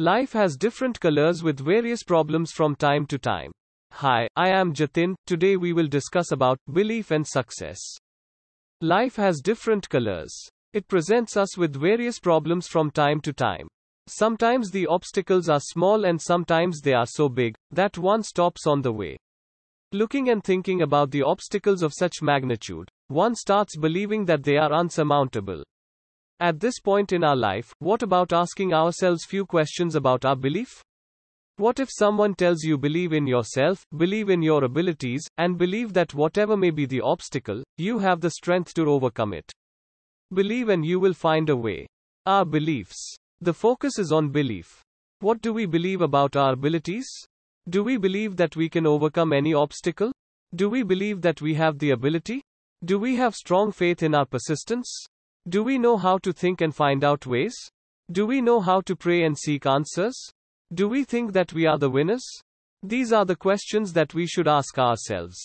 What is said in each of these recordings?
Life has different colors with various problems from time to time. Hi, I am Jatin. Today we will discuss about belief and success. Life has different colors. It presents us with various problems from time to time. Sometimes the obstacles are small and sometimes they are so big that one stops on the way. Looking and thinking about the obstacles of such magnitude, one starts believing that they are unsurmountable. At this point in our life, what about asking ourselves few questions about our belief? What if someone tells you believe in yourself, believe in your abilities, and believe that whatever may be the obstacle, you have the strength to overcome it? Believe and you will find a way. Our beliefs. The focus is on belief. What do we believe about our abilities? Do we believe that we can overcome any obstacle? Do we believe that we have the ability? Do we have strong faith in our persistence? Do we know how to think and find out ways? Do we know how to pray and seek answers? Do we think that we are the winners? These are the questions that we should ask ourselves.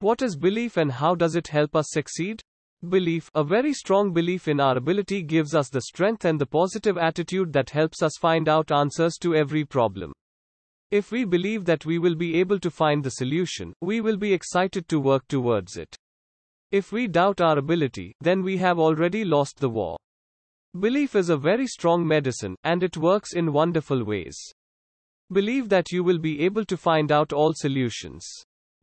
What is belief and how does it help us succeed? Belief, a very strong belief in our ability, gives us the strength and the positive attitude that helps us find out answers to every problem. If we believe that we will be able to find the solution, we will be excited to work towards it. If we doubt our ability, then we have already lost the war. Belief is a very strong medicine, and it works in wonderful ways. Believe that you will be able to find out all solutions.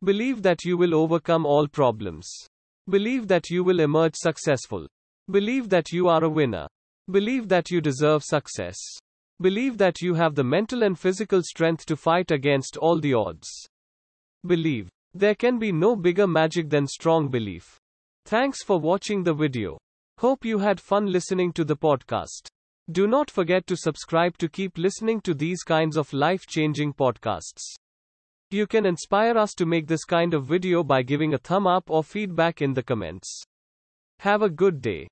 Believe that you will overcome all problems. Believe that you will emerge successful. Believe that you are a winner. Believe that you deserve success. Believe that you have the mental and physical strength to fight against all the odds. Believe. There can be no bigger magic than strong belief. Thanks for watching the video. Hope you had fun listening to the podcast. Do not forget to subscribe to keep listening to these kinds of life changing podcasts. You can inspire us to make this kind of video by giving a thumb up or feedback in the comments. Have a good day.